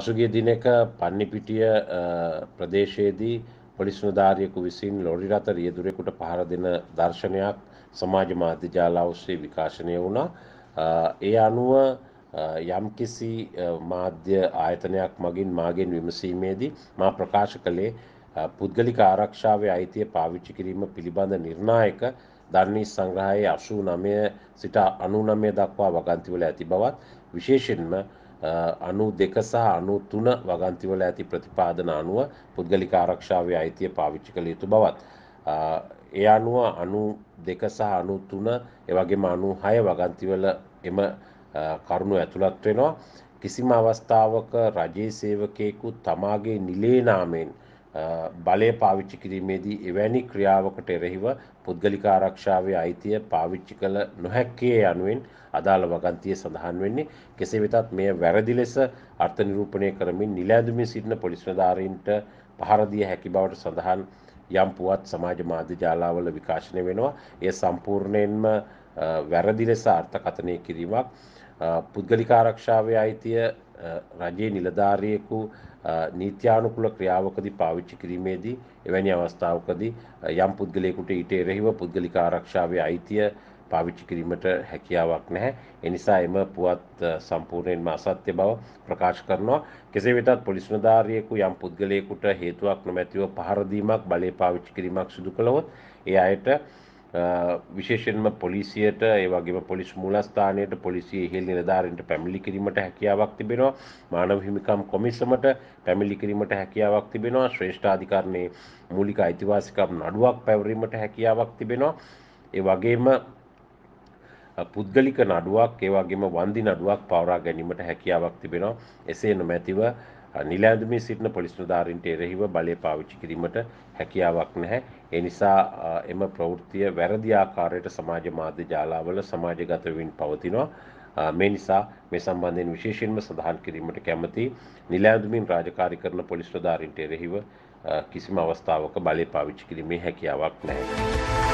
පසුගිය දිනක පන්නිපිටිය ප්‍රදේශයේදී පොලිස් නිලධාරියෙකු විසින් ලොරි රථ රියදුරෙකුට පහර දෙන දර්ශනයක් සමාජ මාධ්‍ය ජාලා ඔස්සේ විකාශනය වුණා. ඒ අනුව යම්කිසි මාධ්‍ය ආයතනයක් මගින් මාගෙන් විමසීමේදී මා ප්‍රකාශ කළේ පුද්ගලික ආරක්ෂාවේ අයිතිය පාවිච්චි කිරීම පිළිබඳ නිර්ණායක ධර්මී සංග්‍රහයේ අසූ නමය සිට අනුනමය දක්වා වගන්තිවල ඇති බවත් විශේෂෙන්ම අනු දෙක සහ අනු තුන වගන්තිවල ඇති ප්‍රතිපාදන අනුව පුද්ගලික ආරක්ෂාවේ අයිතිය පාවිච්චි කළ යුතු බවත්. ඒ අනුව අනු දෙක සහ අනු තුන එවගේම අනු හය වගන්තිවල එම කරුණු ඇතුළත් වෙනවා. කිසිම අවස්ථාවක රජයේ සේවකයෙකු තමාගේ නිලේනාමෙන් බලය පාවිච්චි කිරීමේදී එවැනි ක්‍රියාවකට එරෙහිව පුද්ගලික ආරක්ෂාවේ අයිතිය පාවිච්චි කළ නොහැක්කේ යනුවෙන් අදාළ වගන්තිය සඳහන් වෙන්නේ කෙසේ වෙතත් මෙය වැරදි ලෙස අර්ථ නිරූපණය කරමින් නිලැඳුමින් සිටින පොලිස් නිලධාරීන්ට පහර දිය හැකි බවට සඳහන් යම් පුවත් සමාජ මාධ්‍ය ජාලාවල විකාශනය වෙනවා එය සම්පූර්ණයෙන්ම වැරදි ලෙස අර්ථකථනය කිරීමක් පුද්ගලික ආරක්ෂාවේ අයිතිය රජයේ නිලධාරියෙකු නීත්‍යානුකුල ක්‍රියාවකදී පාවිච්චි කිරීමේදී එවැනි අවස්ථාවකදී යම් පුද්ගලයෙකුට ඊට එරෙහිව පුද්ගලික ආරක්ෂාවේ අයිතිය පාවිච්චි කිරීමට හැකියාවක් නැහැ. එනිසා එම පුවත් සම්පූර්ණයෙන්ම අසත්‍ය බව ප්‍රකාශ කරනවා. කෙසේ වෙතත් පොලිස් නිලධාරියෙකු යම් පුද්ගලයෙකුට හේතුවක් නොමැතිව පහර දීමක් බලය පාවිච්චි කිරීමක් සිදු කළොත් ඒ අයට විශේෂෙන්ම පොලිසියට ඒවගේම පොලිස් මුලස්ථානයට පොලිසිය හෙල් නිලධාරන්ට පැමිලි කිරීමට හැකියාවක් තිබෙනවා මානව හිමිකම් කොමිසමට පැමිලි කිරීමට හැකියාවක් තිබෙනවා ශ්‍රේෂ්ඨාධිකරණයේ මූලික අයිතිවාසිකම් නඩුවක් පැවරීමට හැකියාවක් තිබෙනවා ඒ වගේම පුද්ගලික නඩුවක් ඒවාගේම වන්දි නඩුවක් පවරා ගැනීමට හැකියාවක් තිබෙනවා එසේ නොමැතිව නිලැඳුමේ සිටින පොලිස් නිලධාරීන්ට එරෙහිව බලය පාවිච්චි කිරීමට හැකියාවක් නැහැ. ඒ නිසා එම ප්‍රවෘත්තිය වැරදි ආකාරයට සමාජ මාධ්‍ය ජාලාවල සමාජගත වෙමින් පවතිනවා. මේ නිසා මේ සම්බන්ධයෙන් විශේෂයෙන්ම සඳහන් කිරීමට කැමැති නිලැඳුමින් රාජකාරී කරන පොලිස් නිලධාරීන්ට එරෙහිව කිසිම අවස්ථාවක බලය පාවිච්චි කිරීමේ හැකියාවක් නැහැ.